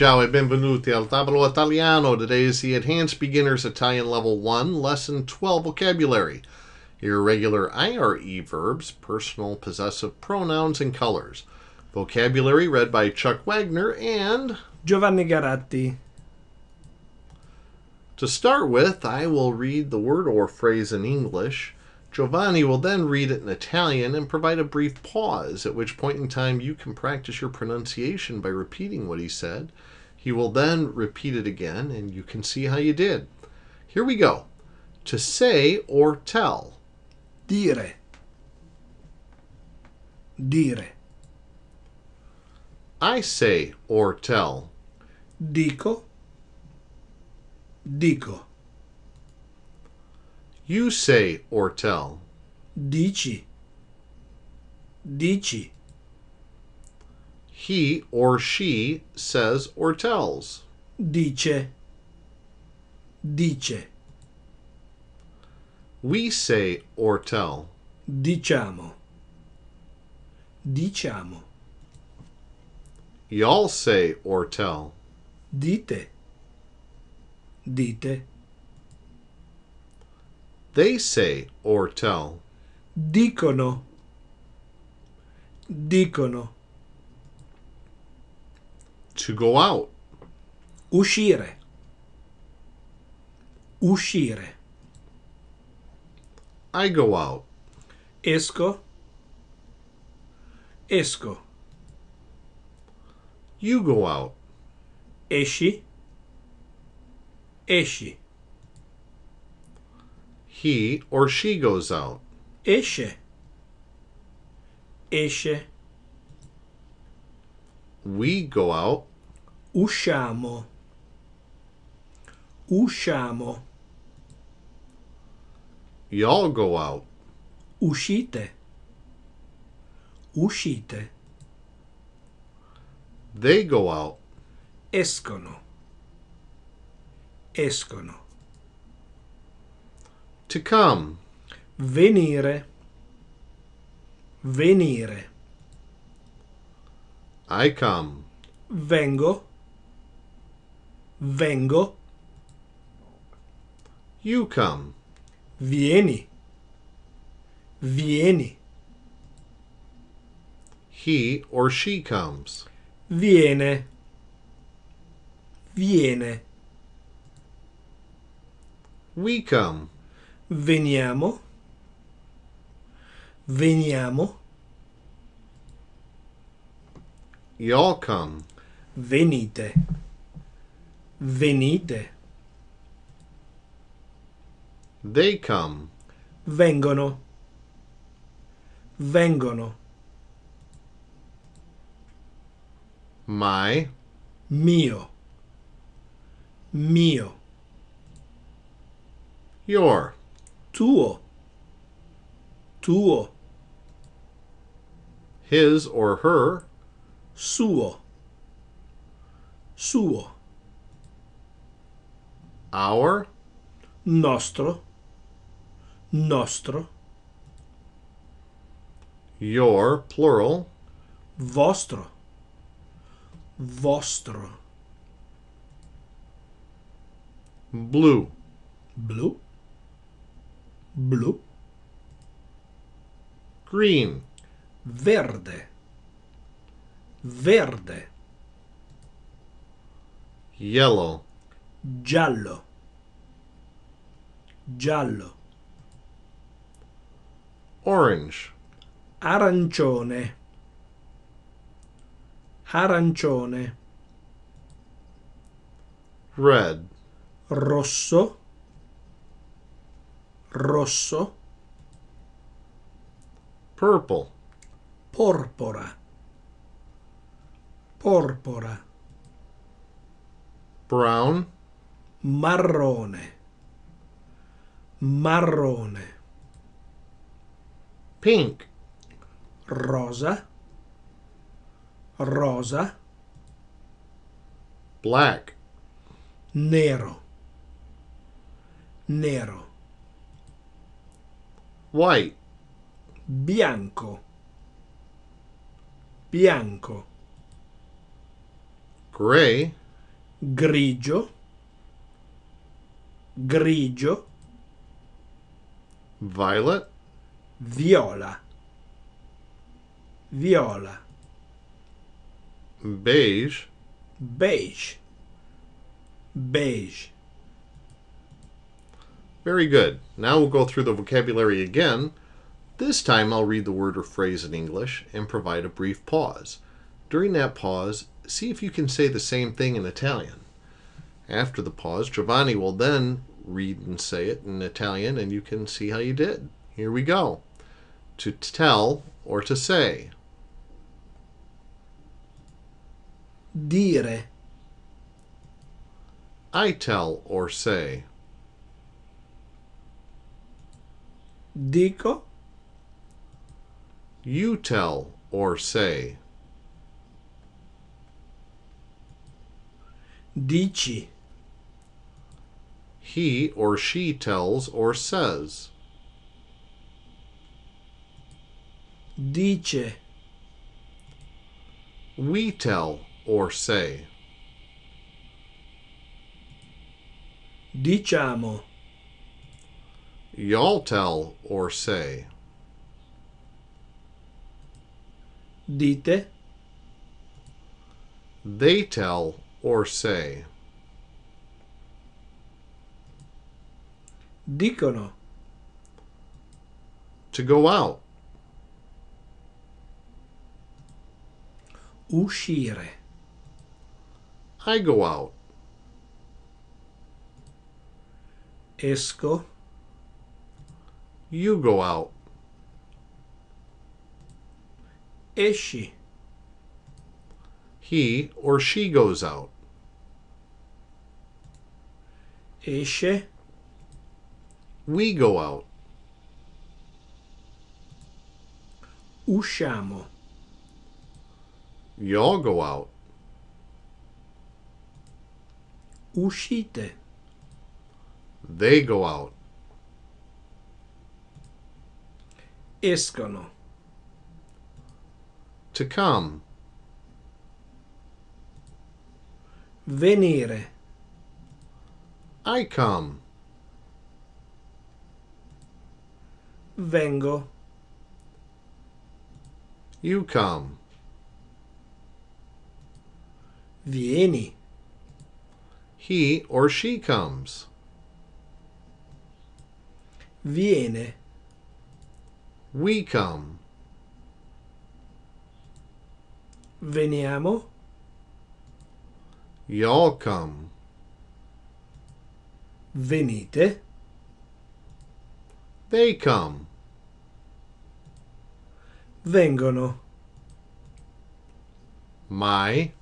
Ciao e benvenuti al Tavolo Italiano. Today is the Enhanced Beginners Italian Level 1, Lesson 12 Vocabulary. Irregular IRE verbs, personal possessive pronouns, and colors. Vocabulary read by Chuck Wagner and Giovanni Garatti. To start with, I will read the word or phrase in English. Giovanni will then read it in Italian and provide a brief pause, at which point in time you can practice your pronunciation by repeating what he said. He will then repeat it again and you can see how you did. Here we go. To say or tell. Dire. Dire. I say or tell. Dico. Dico. You say Ortel. Dici. Dici. He or she says or tells. Dice. Dice. We say or tell. Diciamo. Diciamo. Y'all say or tell. Dite. Dite. They say or tell. Dicono. Dicono. To go out. Uscire. Uscire. I go out. Esco. Esco. You go out. Esci. Esci he or she goes out. Ishe. Ishe. We go out. Usciamo. Usciamo. Y'all go out. Uscite. Uscite. They go out. Escono. Escono. To come. Venire. Venire. I come. Vengo. Vengo. You come. Vieni. Vieni. He or she comes. Viene. Viene. We come. veniamo, veniamo. Y'all come. Venite. Venite. They come. Vengono. Vengono. My. Mio. Mio. Your. tuo tuo his or her suo suo our nostro nostro your plural vostro vostro blue blue blu, green, verde, verde, yellow, giallo, giallo, orange, arancione, arancione, red, rosso, rosso, purple, porpora, porpora, brown, marrone, marrone, pink, rosa, rosa, black, nero, nero. White. Bianco. Bianco. Gray. Grigio. Grigio. Violet. Viola. Viola. Beige. Beige. Beige. Very good. Now we'll go through the vocabulary again. This time I'll read the word or phrase in English and provide a brief pause. During that pause, see if you can say the same thing in Italian. After the pause, Giovanni will then read and say it in Italian and you can see how you did. Here we go. To tell or to say. Dire. I tell or say. Dico. You tell or say. Dici. He or she tells or says. Dice. We tell or say. Diciamo. Y'all tell or say. Dite. They tell or say. Dicono. To go out. Uscire. I go out. Esco. You go out. Esci. He or she goes out. Esce. We go out. Usciamo. Y'all go out. Uscite. They go out. escono to come venire I come vengo you come vieni he or she comes viene We come. Veniamo. Y'all come. Venite. They come. Vengono. My.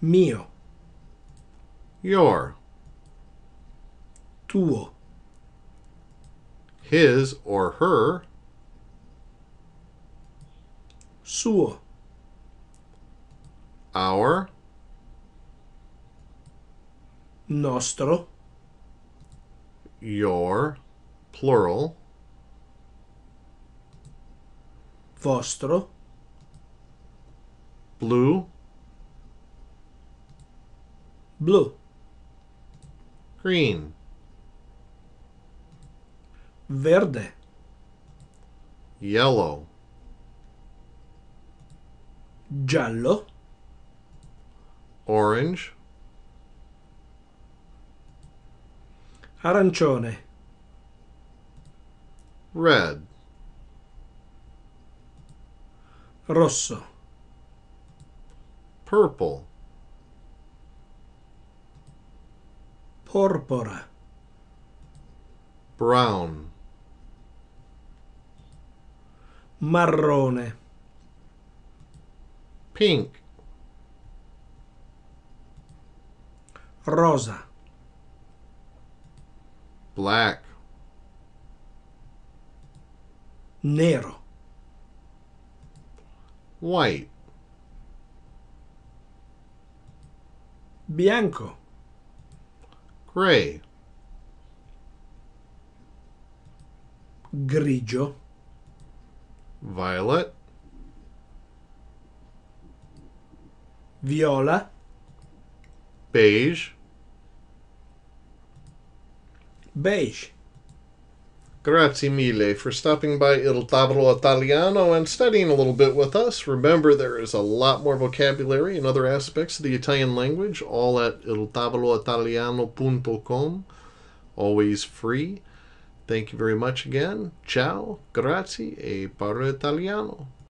Mio. Your. Tuo. his or her sua our nostro your plural vostro blue blue green Verde. Yellow. Giallo. Orange. Arancione. Red. Rosso. Purple. Porpora. Brown. marrone pink rosa black nero white bianco gray grigio Violet. Viola. Beige. Beige. Grazie mille for stopping by Il Tavolo Italiano and studying a little bit with us. Remember, there is a lot more vocabulary and other aspects of the Italian language, all at iltavoloitaliano.com. Always free. Thank you very much again. Ciao, grazie e parlo italiano.